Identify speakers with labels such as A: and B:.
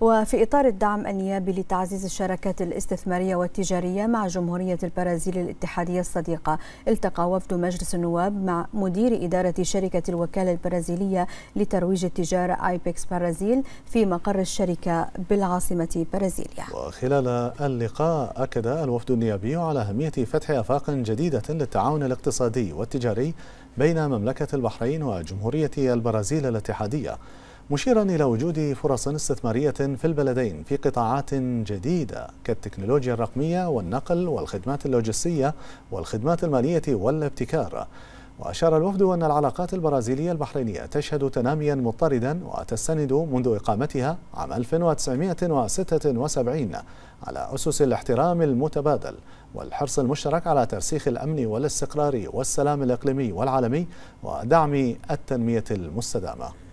A: وفي إطار الدعم النيابي لتعزيز الشراكات الاستثمارية والتجارية مع جمهورية البرازيل الاتحادية الصديقة التقى وفد مجلس النواب مع مدير إدارة شركة الوكالة البرازيلية لترويج التجارة آيبكس برازيل في مقر الشركة بالعاصمة برازيليا
B: وخلال اللقاء أكد الوفد النيابي على أهمية فتح آفاق جديدة للتعاون الاقتصادي والتجاري بين مملكة البحرين وجمهورية البرازيل الاتحادية مشيرا إلى وجود فرص استثمارية في البلدين في قطاعات جديدة كالتكنولوجيا الرقمية والنقل والخدمات اللوجستية والخدمات المالية والابتكار وأشار الوفد أن العلاقات البرازيلية البحرينية تشهد تناميا مضطردا وتستند منذ إقامتها عام 1976 على أسس الاحترام المتبادل والحرص المشترك على ترسيخ الأمن والاستقرار والسلام الإقليمي والعالمي ودعم التنمية المستدامة